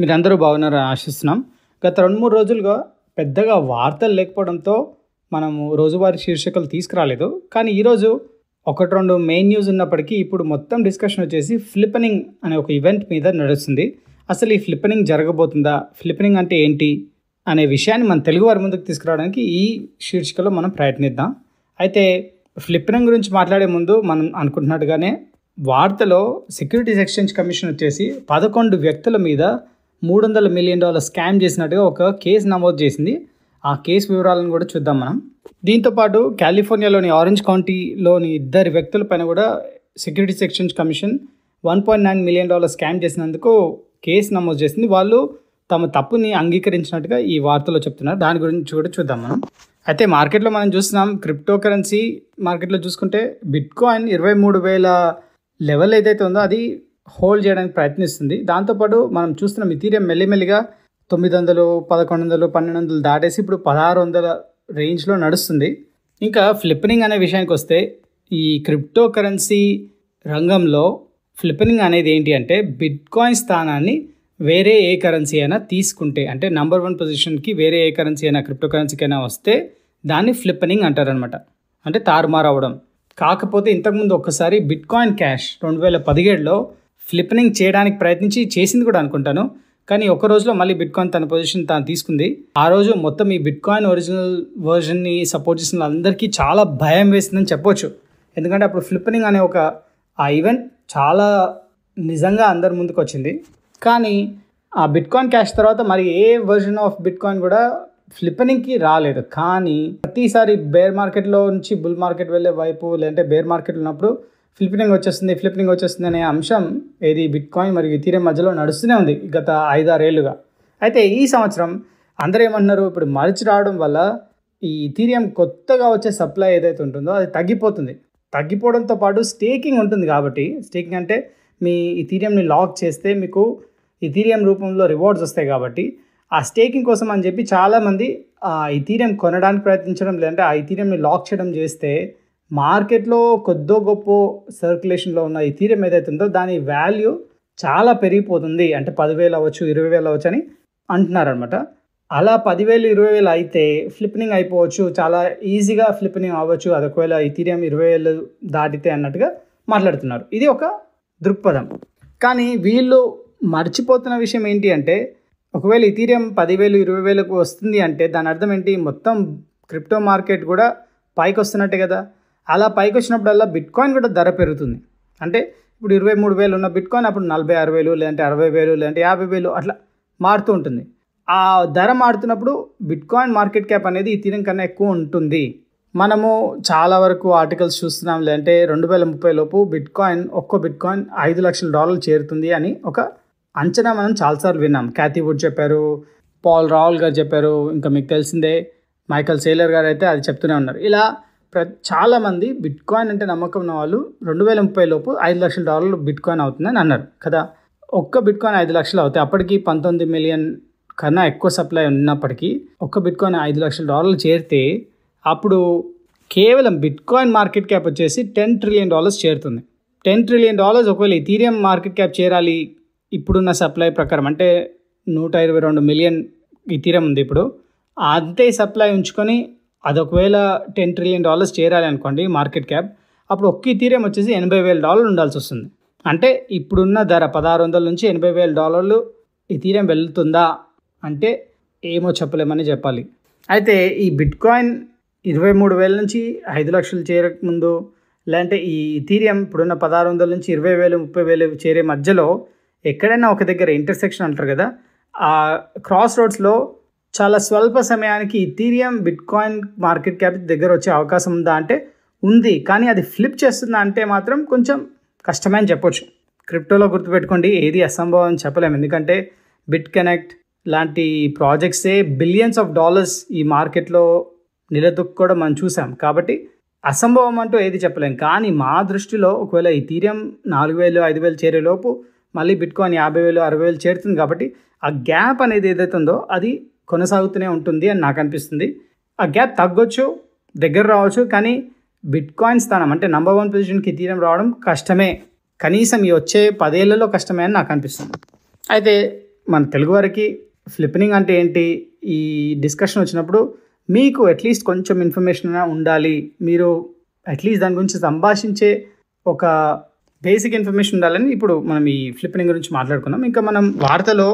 మీరందరూ బాగున్నారని ఆశిస్తున్నాం గత రెండు మూడు రోజులుగా పెద్దగా వార్తలు లేకపోవడంతో మనము రోజువారీ శీర్షికలు తీసుకురాలేదు కానీ ఈరోజు ఒకటి రెండు మెయిన్ న్యూస్ ఉన్నప్పటికీ ఇప్పుడు మొత్తం డిస్కషన్ వచ్చేసి ఫ్లిపనింగ్ అనే ఒక ఈవెంట్ మీద నడుస్తుంది అసలు ఈ ఫ్లిపనింగ్ జరగబోతుందా ఫ్లిపనింగ్ అంటే ఏంటి అనే విషయాన్ని మన తెలుగు వారి ముందుకు తీసుకురావడానికి ఈ శీర్షికలో మనం ప్రయత్నిద్దాం అయితే ఫ్లిపనింగ్ గురించి మాట్లాడే ముందు మనం అనుకుంటున్నట్టుగానే వార్తలో సెక్యూరిటీస్ ఎక్స్చేంజ్ కమిషన్ వచ్చేసి పదకొండు వ్యక్తుల మీద మూడు వందల మిలియన్ డాలర్ స్కామ్ చేసినట్టుగా ఒక కేసు నమోదు చేసింది ఆ కేసు వివరాలను కూడా చూద్దాం మనం దీంతోపాటు కాలిఫోర్నియాలోని ఆరెంజ్ కౌంటీలోని ఇద్దరు వ్యక్తుల పైన కూడా Securities Exchange Commission one point nine million dollar scam చేసినందుకు కేసు నమోదు చేసింది వాళ్ళు తమ తప్పుని అంగీకరించినట్టుగా ఈ వార్తలో చెప్తున్నారు దాని గురించి కూడా చూద్దాం మనం అయితే మార్కెట్లో మనం చూస్తున్నాం క్రిప్టో కరెన్సీ మార్కెట్లో చూసుకుంటే బిట్కాయిన్ ఇరవై మూడు వేల లెవెల్ ఏదైతే ఉందో అది హోల్డ్ చేయడానికి ప్రయత్నిస్తుంది దాంతోపాటు మనం చూస్తున్న మితీరియం మెల్లిమెల్లిగా తొమ్మిది వందలు పదకొండు వందలు పన్నెండు వందలు దాటేసి ఇప్పుడు పదహారు వందల రేంజ్లో నడుస్తుంది ఇంకా ఫ్లిప్పనింగ్ అనే విషయానికి వస్తే ఈ క్రిప్టో కరెన్సీ రంగంలో ఫ్లిప్పనింగ్ అనేది ఏంటి అంటే బిట్కాయిన్ స్థానాన్ని వేరే ఏ కరెన్సీ అయినా తీసుకుంటే అంటే నంబర్ వన్ పొజిషన్కి వేరే ఏ కరెన్సీ అయినా క్రిప్టో అయినా వస్తే దాన్ని ఫ్లిప్పనింగ్ అంటారనమాట అంటే తారుమారు అవ్వడం కాకపోతే ఇంతకుముందు ఒక్కసారి బిట్కాయిన్ క్యాష్ రెండు వేల పదిహేడులో ఫ్లిప్నింగ్ చేయడానికి ప్రయత్నించి చేసింది కూడా అనుకుంటాను కానీ ఒక రోజులో మళ్ళీ బిట్కాయిన్ తన పొజిషన్ తాను తీసుకుంది ఆ రోజు మొత్తం ఈ బిట్కాయిన్ ఒరిజినల్ వర్జన్ని సపోర్ట్ చేసిన అందరికీ చాలా భయం వేసిందని చెప్పొచ్చు ఎందుకంటే అప్పుడు ఫ్లిప్పనింగ్ అనే ఒక ఆ ఈవెంట్ చాలా నిజంగా అందరి ముందుకు వచ్చింది కానీ ఆ బిట్కాయిన్ క్యాష్ తర్వాత మరి ఏ వర్జన్ ఆఫ్ బిట్కాయిన్ కూడా ఫ్లిప్పనింగ్కి రాలేదు కానీ ప్రతిసారి బేర్ మార్కెట్లో నుంచి బుల్ మార్కెట్ వెళ్ళే వైపు లేదంటే బేర్ మార్కెట్ ఉన్నప్పుడు ఫ్లిప్పింగ్ వచ్చేస్తుంది ఫ్లిప్పింగ్ వచ్చేస్తుంది అనే అంశం ఏది బిట్కాయిన్ మరియు ఇథీరియం మధ్యలో నడుస్తూనే ఉంది గత ఐదారేళ్లుగా అయితే ఈ సంవత్సరం అందరూ ఏమన్నారు ఇప్పుడు మలిచి రావడం వల్ల ఈ ఇథీరియం కొత్తగా వచ్చే సప్లై ఏదైతే ఉంటుందో అది తగ్గిపోతుంది తగ్గిపోవడంతో పాటు స్టేకింగ్ ఉంటుంది కాబట్టి స్టేకింగ్ అంటే మీ ఇథీరియంని లాక్ చేస్తే మీకు ఇథీరియం రూపంలో రివార్డ్స్ వస్తాయి కాబట్టి ఆ స్టేకింగ్ కోసం అని చెప్పి చాలామంది ఆ ఇథీరియం కొనడానికి ప్రయత్నించడం లేదంటే ఆ ఇథీరియంని లాక్ చేయడం చేస్తే మార్కెట్లో కొద్దో గొప్ప సర్క్యులేషన్లో ఉన్న ఈ తీరం ఏదైతే ఉందో దాని వాల్యూ చాలా పెరిగిపోతుంది అంటే పదివేలు అవ్వచ్చు ఇరవై వేలు అవ్వచ్చు అని అంటున్నారనమాట అలా పదివేలు ఇరవై వేలు అయితే ఫ్లిప్నింగ్ అయిపోవచ్చు చాలా ఈజీగా ఫ్లిప్నింగ్ అవ్వచ్చు అది ఒకవేళ ఇథీరియం ఇరవై వేలు దాటితే అన్నట్టుగా మాట్లాడుతున్నారు ఇది ఒక దృక్పథం కానీ వీళ్ళు మర్చిపోతున్న విషయం ఏంటి అంటే ఒకవేళ ఇథీరియం పదివేలు ఇరవై వేలకు వస్తుంది అంటే దాని అర్థం ఏంటి మొత్తం క్రిప్టో మార్కెట్ కూడా పైకి వస్తున్నట్టే కదా అలా పైకి వచ్చినప్పుడల్లా బిట్కాయిన్ కూడా ధర పెరుగుతుంది అంటే ఇప్పుడు ఇరవై మూడు వేలు ఉన్న బిట్కాయిన్ అప్పుడు నలభై ఆరు వేలు లేదంటే అరవై వేలు లేదంటే యాభై వేలు అట్లా మారుతూ ఉంటుంది ఆ ధర మారుతున్నప్పుడు బిట్కాయిన్ మార్కెట్ క్యాప్ అనేది ఈ తీరం కన్నా ఎక్కువ ఉంటుంది మనము చాలా వరకు ఆర్టికల్స్ చూస్తున్నాం లేదంటే రెండు వేల ముప్పై లోపు బిట్కాయిన్ బిట్ బిట్కాయిన్ ఐదు లక్షల డాలర్లు చేరుతుంది అని ఒక అంచనా మనం చాలాసార్లు విన్నాం క్యాథీవుడ్ చెప్పారు పాల్ రావుల్ గారు చెప్పారు ఇంకా మీకు తెలిసిందే మైకల్ సేలర్ గారు అయితే అది చెప్తూనే ఉన్నారు ఇలా ప్ర చాలామంది బిట్కాయిన్ అంటే నమ్మకం ఉన్న వాళ్ళు రెండు వేల ముప్పై లోపు ఐదు లక్షల డాలర్లు బిట్కాయిన్ అవుతుందని అన్నారు కదా ఒక్క బిట్కాయిన్ ఐదు లక్షలు అవుతాయి అప్పటికి పంతొమ్మిది మిలియన్ కన్నా ఎక్కువ సప్లై ఉన్నప్పటికీ ఒక్క బిట్కాయిన్ ఐదు లక్షల డాలర్లు చేరితే అప్పుడు కేవలం బిట్కాయిన్ మార్కెట్ క్యాప్ వచ్చేసి టెన్ ట్రిలియన్ డాలర్స్ చేరుతుంది టెన్ ట్రిలియన్ డాలర్స్ ఒకవేళ ఇథీరియం మార్కెట్ క్యాప్ చేరాలి ఇప్పుడున్న సప్లై ప్రకారం అంటే నూట ఇరవై రెండు మిలియన్ ఇథీరియం ఉంది ఇప్పుడు అంతే సప్లై ఉంచుకొని అది ఒకవేళ టెన్ ట్రిలియన్ డాలర్స్ చేరాలి అనుకోండి మార్కెట్ క్యాప్ అప్పుడు ఒక్క తీరేం వచ్చేసి ఎనభై వేల డాలర్లు ఉండాల్సి వస్తుంది అంటే ఇప్పుడున్న ధర పదహారు వందల నుంచి ఎనభై వేల డాలర్లు ఇథీరియం వెళ్తుందా అంటే ఏమో చెప్పలేమని చెప్పాలి అయితే ఈ బిట్కాయిన్ ఇరవై మూడు వేల నుంచి ఐదు లక్షలు చేరకముందు లేదంటే ఈ ఇథీరియం ఇప్పుడున్న పదహారు వందల నుంచి ఇరవై వేలు ముప్పై వేలు చేరే మధ్యలో ఎక్కడైనా ఒక దగ్గర ఇంటర్సెక్షన్ అంటారు కదా ఆ క్రాస్ రోడ్స్లో చాలా స్వల్ప సమయానికి ఇథీరియం బిట్కాయిన్ మార్కెట్ క్యాప్ దగ్గర వచ్చే అవకాశం ఉందా అంటే ఉంది కానీ అది ఫ్లిప్ చేస్తుందా అంటే మాత్రం కొంచెం కష్టమే అని చెప్పొచ్చు క్రిప్టోలో గుర్తుపెట్టుకోండి ఏది అసంభవం అని చెప్పలేము ఎందుకంటే బిట్ కనెక్ట్ లాంటి ప్రాజెక్ట్సే బిలియన్స్ ఆఫ్ డాలర్స్ ఈ మార్కెట్లో నిలదొక్కడం మనం చూసాం కాబట్టి అసంభవం అంటూ ఏది చెప్పలేం కానీ మా దృష్టిలో ఒకవేళ ఈ తీరం నాలుగు వేలు ఐదు వేలు చేరేలోపు మళ్ళీ బిట్కాయిన్ యాభై వేలు అరవై వేలు చేరుతుంది కాబట్టి ఆ గ్యాప్ అనేది ఏదైతే ఉందో అది కొనసాగుతూనే ఉంటుంది అని నాకు అనిపిస్తుంది ఆ గ్యాప్ తగ్గొచ్చు దగ్గర రావచ్చు కానీ బిట్ కాయిన్ స్థానం అంటే నంబర్ వన్ పొజిషన్కి తీరం రావడం కష్టమే కనీసం ఈ వచ్చే పదేళ్లలో కష్టమే అని నాకు అనిపిస్తుంది అయితే మన తెలుగు వారికి ఫ్లిపనింగ్ అంటే ఏంటి ఈ డిస్కషన్ వచ్చినప్పుడు మీకు అట్లీస్ట్ కొంచెం ఇన్ఫర్మేషన్ ఉండాలి మీరు అట్లీస్ట్ దాని గురించి సంభాషించే ఒక బేసిక్ ఇన్ఫర్మేషన్ ఉండాలని ఇప్పుడు మనం ఈ ఫ్లిప్పనింగ్ గురించి మాట్లాడుకుందాం ఇంకా మనం వార్తలో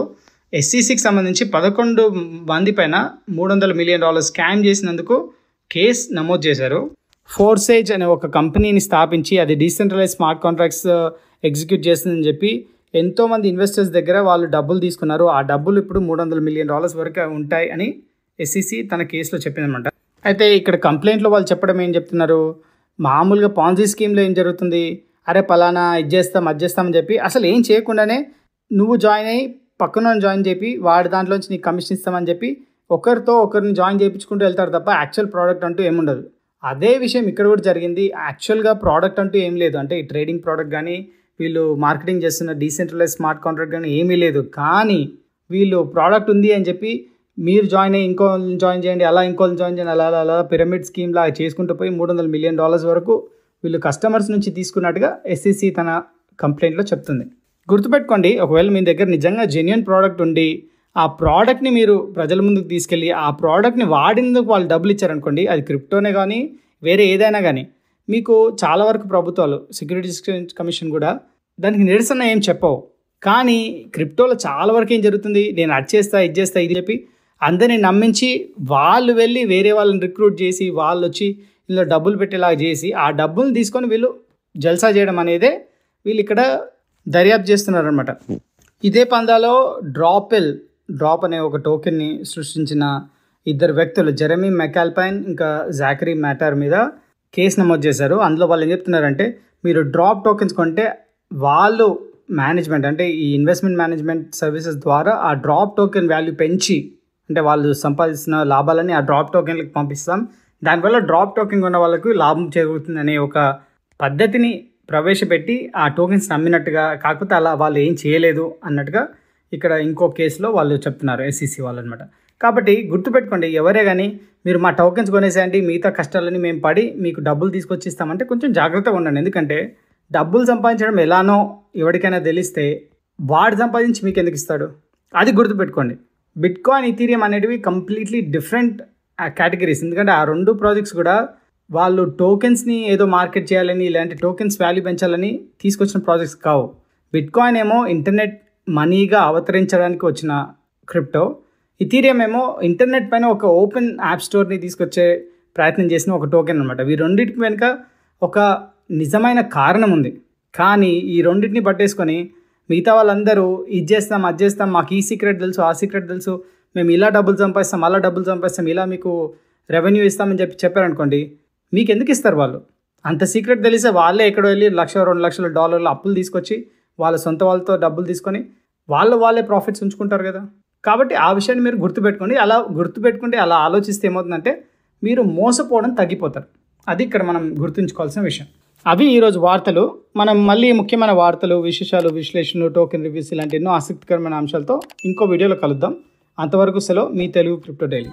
ఎస్సీసీకి e సంబంధించి పదకొండు మంది పైన మూడు వందల మిలియన్ డాలర్ స్కామ్ చేసినందుకు కేసు నమోదు చేశారు ఫోర్సేజ్ అనే ఒక కంపెనీని స్థాపించి అది డీసెంట్రలైజ్ స్మార్ట్ కాంట్రాక్ట్స్ ఎగ్జిక్యూట్ చేస్తుందని చెప్పి ఎంతోమంది ఇన్వెస్టర్స్ దగ్గర వాళ్ళు డబ్బులు తీసుకున్నారు ఆ డబ్బులు ఇప్పుడు మూడు వందల మిలియన్ డాలర్స్ వరకు ఉంటాయి అని ఎస్సీసీ e తన కేసులో చెప్పిందనమాట అయితే ఇక్కడ కంప్లైంట్లో వాళ్ళు చెప్పడం ఏం చెప్తున్నారు మామూలుగా పాన్సీ స్కీమ్లో ఏం జరుగుతుంది అరే పలానా ఇది చేస్తాం అది చేస్తామని చెప్పి అసలు ఏం చేయకుండానే నువ్వు జాయిన్ అయ్యి పక్కన జాయిన్ చేపి వాడి దాంట్లోంచి నీకు కమిషన్ ఇస్తామని చెప్పి ఒకరితో ఒకరిని జాయిన్ చేయించుకుంటూ వెళ్తారు తప్ప యాక్చువల్ ప్రోడక్ట్ అంటూ ఏముండదు అదే విషయం ఇక్కడ కూడా జరిగింది యాక్చువల్గా ప్రోడక్ట్ అంటూ ఏం లేదు అంటే ఈ ట్రేడింగ్ ప్రోడక్ట్ కానీ వీళ్ళు మార్కెటింగ్ చేస్తున్న డీసెంట్రలైజ్ స్మార్ట్ కాంట్రాక్ట్ కానీ ఏమీ లేదు కానీ వీళ్ళు ప్రోడక్ట్ ఉంది అని చెప్పి మీరు జాయిన్ అయ్యి ఇంకో జాయిన్ చేయండి అలా ఇంకోళ్ళని జాయిన్ చేయండి అలా అలా అలా పిరమిడ్ స్కీమ్లా చేసుకుంటూ పోయి మూడు వందల మిలియన్ డాలర్స్ వరకు వీళ్ళు కస్టమర్స్ నుంచి తీసుకున్నట్టుగా ఎస్సీసీ e తన కంప్లైంట్లో చెప్తుంది గుర్తుపెట్టుకోండి ఒకవేళ మీ దగ్గర నిజంగా జెన్యున్ ప్రోడక్ట్ ఉండి ఆ ప్రోడక్ట్ని మీరు ప్రజల ముందుకు తీసుకెళ్ళి ఆ ప్రోడక్ట్ని వాడినందుకు వాళ్ళు డబ్బులు ఇచ్చారనుకోండి అది క్రిప్టోనే కానీ వేరే ఏదైనా కానీ మీకు చాలా వరకు ప్రభుత్వాలు సెక్యూరిటీస్ కమిషన్ కూడా దానికి నిరసన ఏం చెప్పవు కానీ క్రిప్టోలో చాలా వరకు ఏం జరుగుతుంది నేను అది చేస్తా ఇది చేస్తా ఇది చెప్పి అందరిని నమ్మించి వాళ్ళు వెళ్ళి వేరే వాళ్ళని రిక్రూట్ చేసి వాళ్ళు వచ్చి ఇందులో డబ్బులు పెట్టేలాగా చేసి ఆ డబ్బులు తీసుకొని వీళ్ళు జల్సా చేయడం అనేదే వీళ్ళు ఇక్కడ దర్యాప్తు చేస్తున్నారనమాట ఇదే పందాలో డ్రాపెల్ డ్రాప్ అనే ఒక టోకెన్ని సృష్టించిన ఇద్దరు వ్యక్తులు జెరమీ మెకాల్పైన్ ఇంకా జాకరీ మ్యాటర్ మీద కేసు నమోదు చేశారు అందులో వాళ్ళు ఏం చెప్తున్నారంటే మీరు డ్రాప్ టోకెన్స్ కొంటే వాళ్ళు మేనేజ్మెంట్ అంటే ఈ ఇన్వెస్ట్మెంట్ మేనేజ్మెంట్ సర్వీసెస్ ద్వారా ఆ డ్రాప్ టోకెన్ వాల్యూ పెంచి అంటే వాళ్ళు సంపాదిస్తున్న లాభాలని ఆ డ్రాప్ టోకెన్లకు పంపిస్తాం దానివల్ల డ్రాప్ టోకెన్ ఉన్న వాళ్ళకు లాభం చేకూరుతుంది అనే ఒక పద్ధతిని ప్రవేశపెట్టి ఆ టోకెన్స్ నమ్మినట్టుగా కాకపోతే అలా వాళ్ళు ఏం చేయలేదు అన్నట్టుగా ఇక్కడ ఇంకో కేసులో వాళ్ళు చెప్తున్నారు ఎస్సీసీ e వాళ్ళు అనమాట కాబట్టి గుర్తుపెట్టుకోండి ఎవరే కానీ మీరు మా టోకెన్స్ కొనేసేయండి మిగతా కష్టాలని మేము పడి మీకు డబ్బులు తీసుకొచ్చి ఇస్తామంటే కొంచెం జాగ్రత్తగా ఉండండి ఎందుకంటే డబ్బులు సంపాదించడం ఎలానో ఎవరికైనా తెలిస్తే వాడు సంపాదించి మీకు ఎందుకు ఇస్తాడు అది గుర్తుపెట్టుకోండి బిట్కాయిన్ ఇథీరియం అనేటివి కంప్లీట్లీ డిఫరెంట్ కేటగిరీస్ ఎందుకంటే ఆ రెండు ప్రాజెక్ట్స్ కూడా వాళ్ళు టోకెన్స్ని ఏదో మార్కెట్ చేయాలని ఇలాంటి టోకెన్స్ వాల్యూ పెంచాలని తీసుకొచ్చిన ప్రాజెక్ట్స్ కావు బిట్కాయిన్ ఏమో ఇంటర్నెట్ మనీగా అవతరించడానికి వచ్చిన క్రిప్టో ఇథీరియం ఏమో ఇంటర్నెట్ పైన ఒక ఓపెన్ యాప్ స్టోర్ని తీసుకొచ్చే ప్రయత్నం చేసిన ఒక టోకెన్ అనమాట ఈ రెండింటికి వెనుక ఒక నిజమైన కారణం ఉంది కానీ ఈ రెండింటిని పట్టేసుకొని మిగతా వాళ్ళందరూ ఇది చేస్తాం అది చేస్తాం మాకు ఈ సీక్రెట్ తెలుసు ఆ సీక్రెట్ తెలుసు మేము ఇలా డబ్బులు సంపాదిస్తాం అలా డబ్బులు సంపాదిస్తాం ఇలా మీకు రెవెన్యూ ఇస్తామని చెప్పి చెప్పారనుకోండి మీకు ఎందుకు ఇస్తారు వాళ్ళు అంత సీక్రెట్ తెలిసే వాళ్ళే ఎక్కడ వెళ్ళి లక్ష రెండు లక్షల డాలర్లు అప్పులు తీసుకొచ్చి వాళ్ళ సొంత వాళ్ళతో డబ్బులు తీసుకొని వాళ్ళ వాళ్ళే ప్రాఫిట్స్ ఉంచుకుంటారు కదా కాబట్టి ఆ విషయాన్ని మీరు గుర్తుపెట్టుకోండి అలా గుర్తుపెట్టుకుంటే అలా ఆలోచిస్తే ఏమవుతుందంటే మీరు మోసపోవడం తగ్గిపోతారు అది ఇక్కడ మనం గుర్తుంచుకోవాల్సిన విషయం అవి ఈరోజు వార్తలు మనం మళ్ళీ ముఖ్యమైన వార్తలు విశేషాలు విశ్లేషణలు టోకెన్ రివ్యూస్ ఇలాంటి ఎన్నో ఆసక్తికరమైన అంశాలతో ఇంకో వీడియోలో కలుద్దాం అంతవరకు సెలవు మీ తెలుగు క్రిప్టో డైలీ